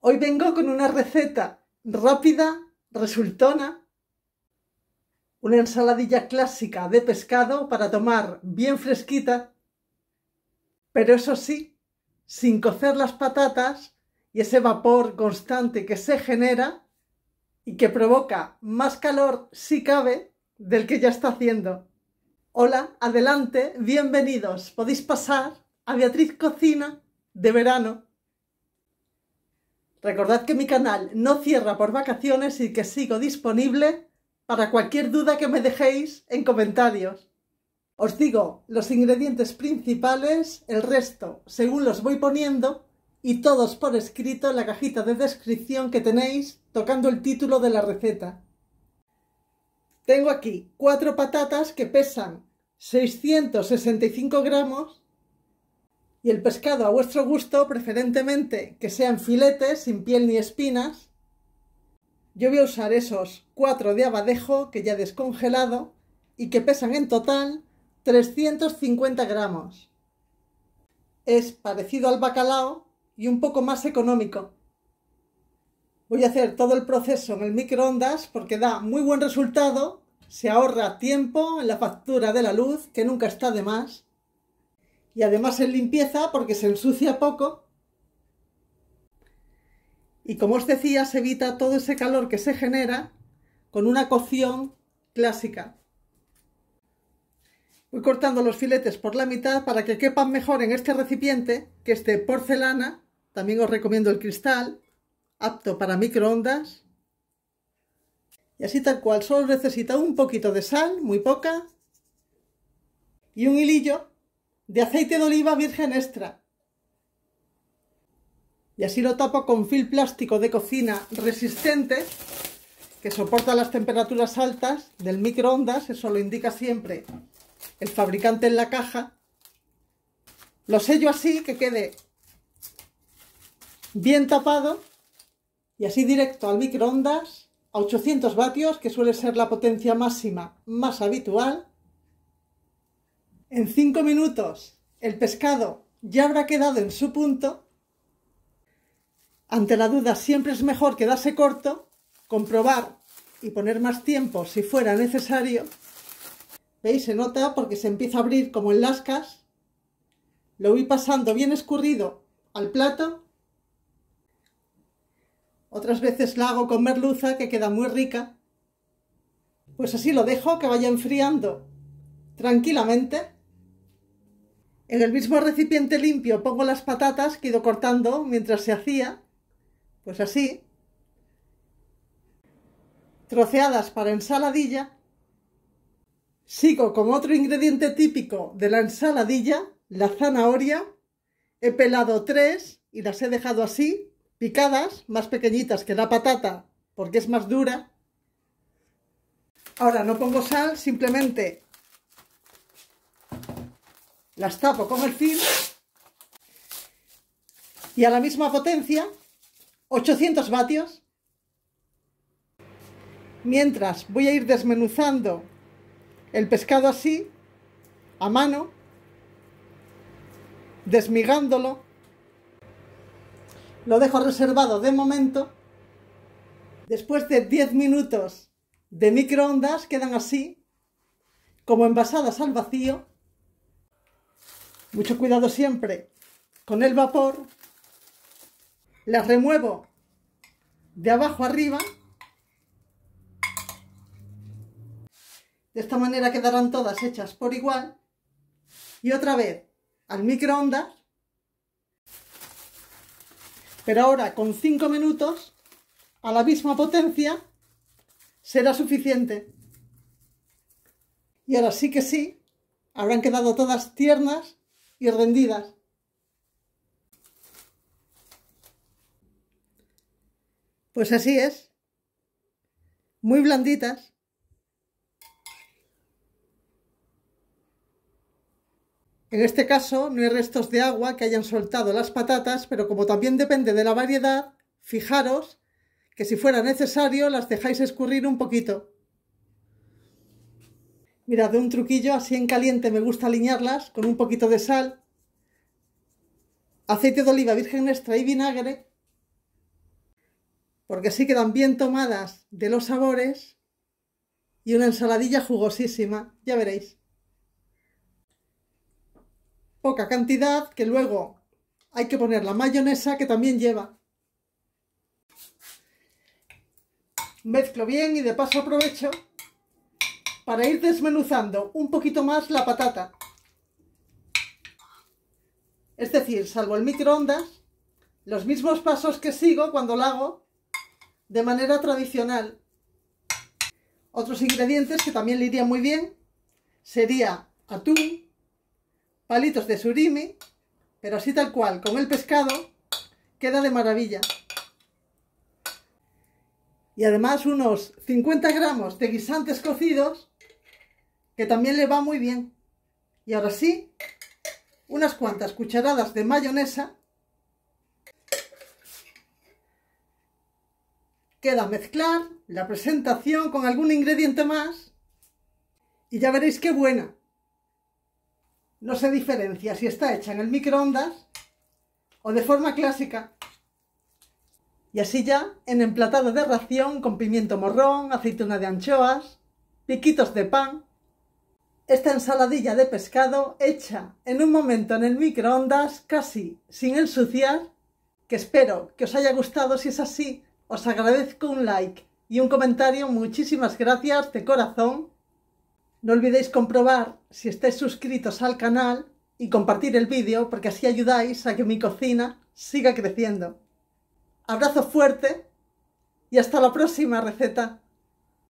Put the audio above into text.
Hoy vengo con una receta rápida, resultona, una ensaladilla clásica de pescado para tomar bien fresquita, pero eso sí, sin cocer las patatas y ese vapor constante que se genera y que provoca más calor si cabe del que ya está haciendo. Hola, adelante, bienvenidos. Podéis pasar a Beatriz Cocina de verano. Recordad que mi canal no cierra por vacaciones y que sigo disponible para cualquier duda que me dejéis en comentarios. Os digo los ingredientes principales, el resto según los voy poniendo y todos por escrito en la cajita de descripción que tenéis tocando el título de la receta. Tengo aquí cuatro patatas que pesan 665 gramos y el pescado a vuestro gusto, preferentemente que sean filetes sin piel ni espinas. Yo voy a usar esos 4 de abadejo que ya he descongelado y que pesan en total 350 gramos. Es parecido al bacalao y un poco más económico. Voy a hacer todo el proceso en el microondas porque da muy buen resultado se ahorra tiempo en la factura de la luz, que nunca está de más, y además en limpieza porque se ensucia poco. Y como os decía, se evita todo ese calor que se genera con una cocción clásica. Voy cortando los filetes por la mitad para que quepan mejor en este recipiente, que este porcelana, también os recomiendo el cristal, apto para microondas así tal cual, solo necesita un poquito de sal, muy poca, y un hilillo de aceite de oliva virgen extra. Y así lo tapo con film plástico de cocina resistente que soporta las temperaturas altas del microondas, eso lo indica siempre el fabricante en la caja. Lo sello así que quede bien tapado y así directo al microondas a 800 vatios, que suele ser la potencia máxima más habitual. En 5 minutos el pescado ya habrá quedado en su punto. Ante la duda siempre es mejor quedarse corto, comprobar y poner más tiempo si fuera necesario. ¿Veis? Se nota porque se empieza a abrir como en lascas. Lo voy pasando bien escurrido al plato otras veces la hago con merluza, que queda muy rica. Pues así lo dejo, que vaya enfriando tranquilamente. En el mismo recipiente limpio pongo las patatas que he ido cortando mientras se hacía. Pues así. Troceadas para ensaladilla. Sigo con otro ingrediente típico de la ensaladilla, la zanahoria. He pelado tres y las he dejado así picadas, más pequeñitas que la patata, porque es más dura. Ahora no pongo sal, simplemente las tapo con el film y a la misma potencia, 800 vatios. Mientras voy a ir desmenuzando el pescado así, a mano, desmigándolo lo dejo reservado de momento. Después de 10 minutos de microondas quedan así, como envasadas al vacío. Mucho cuidado siempre con el vapor. Las remuevo de abajo arriba. De esta manera quedarán todas hechas por igual. Y otra vez al microondas pero ahora con cinco minutos, a la misma potencia, será suficiente. Y ahora sí que sí, habrán quedado todas tiernas y rendidas. Pues así es. Muy blanditas. En este caso no hay restos de agua que hayan soltado las patatas, pero como también depende de la variedad, fijaros que si fuera necesario las dejáis escurrir un poquito. Mirad, de un truquillo así en caliente me gusta alinearlas con un poquito de sal, aceite de oliva virgen extra y vinagre, porque así quedan bien tomadas de los sabores y una ensaladilla jugosísima, ya veréis poca cantidad que luego hay que poner la mayonesa que también lleva. Mezclo bien y de paso aprovecho para ir desmenuzando un poquito más la patata. Es decir, salvo el microondas, los mismos pasos que sigo cuando la hago de manera tradicional. Otros ingredientes que también le irían muy bien sería atún, palitos de surimi, pero así tal cual, con el pescado, queda de maravilla. Y además unos 50 gramos de guisantes cocidos, que también le va muy bien. Y ahora sí, unas cuantas cucharadas de mayonesa. Queda mezclar la presentación con algún ingrediente más. Y ya veréis qué buena no se diferencia si está hecha en el microondas o de forma clásica. Y así ya, en emplatado de ración con pimiento morrón, aceituna de anchoas, piquitos de pan, esta ensaladilla de pescado hecha en un momento en el microondas, casi sin ensuciar, que espero que os haya gustado. Si es así, os agradezco un like y un comentario. Muchísimas gracias de corazón. No olvidéis comprobar si estáis suscritos al canal y compartir el vídeo porque así ayudáis a que mi cocina siga creciendo. Abrazo fuerte y hasta la próxima receta.